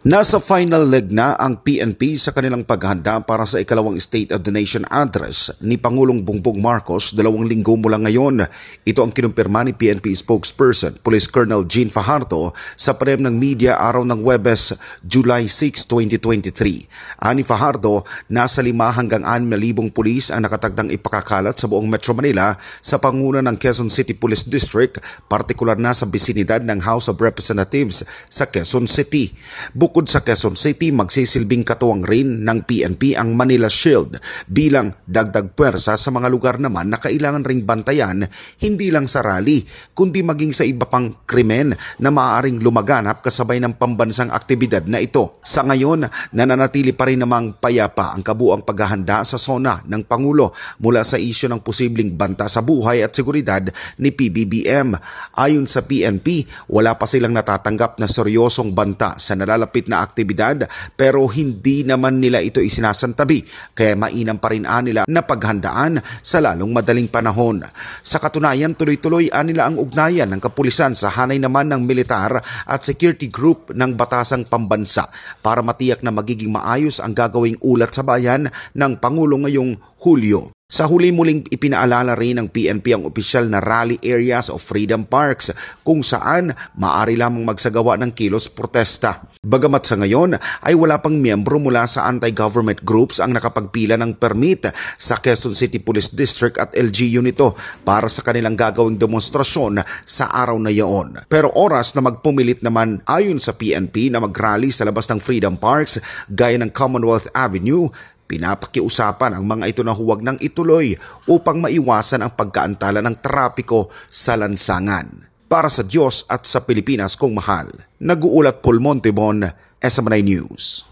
Nasa final leg na ang PNP sa kanilang paghanda para sa ikalawang State of the Nation address ni Pangulong Bongbong Marcos dalawang linggo mula ngayon. Ito ang kinumpirma ni PNP spokesperson Police Colonel Gene Fajardo sa prem ng media araw ng Webes, July 6, 2023. Ani Fajardo, nasa lima hanggang 6,000 pulis ang nakatagdang ipakakalat sa buong Metro Manila sa panguna ng Quezon City Police District, partikular na sa bisinidad ng House of Representatives sa Quezon City. Buk Bukod sa Quezon City, magsisilbing katuwang rin ng PNP ang Manila Shield bilang dagdag puwersa sa mga lugar naman na kailangan ring bantayan hindi lang sa rally kundi maging sa iba pang krimen na maaaring lumaganap kasabay ng pambansang aktibidad na ito. Sa ngayon, nananatili pa rin namang payapa ang kabuang paghahanda sa sona ng Pangulo mula sa isyo ng posibleng banta sa buhay at seguridad ni PBBM. Ayon sa PNP, wala pa silang natatanggap na seryosong banta sa nalalapit malapit na aktibidad pero hindi naman nila ito isinasantabi kaya mainam pa rin ah, nila na paghandaan sa lalong madaling panahon. Sa katunayan tuloy-tuloy ah, nila ang ugnayan ng kapulisan sa hanay naman ng militar at security group ng batasang pambansa para matiyak na magiging maayos ang gagawing ulat sa bayan ng Pangulo ngayong Hulyo. Sa huli muling ipinaalala rin ng PNP ang opisyal na rally areas of Freedom Parks kung saan maaari lamang magsagawa ng kilos protesta. Bagamat sa ngayon ay wala pang miyembro mula sa anti-government groups ang nakapagpila ng permit sa Quezon City Police District at LGU nito para sa kanilang gagawing demonstrasyon sa araw na iyon. Pero oras na magpumilit naman ayon sa PNP na magrally sa labas ng Freedom Parks gaya ng Commonwealth Avenue, Pinapakiusapan ang mga ito na huwag nang ituloy upang maiwasan ang pagkaantala ng trapiko sa lansangan. Para sa Diyos at sa Pilipinas kong mahal, nag-uulat Paul Montebon, SMNI News.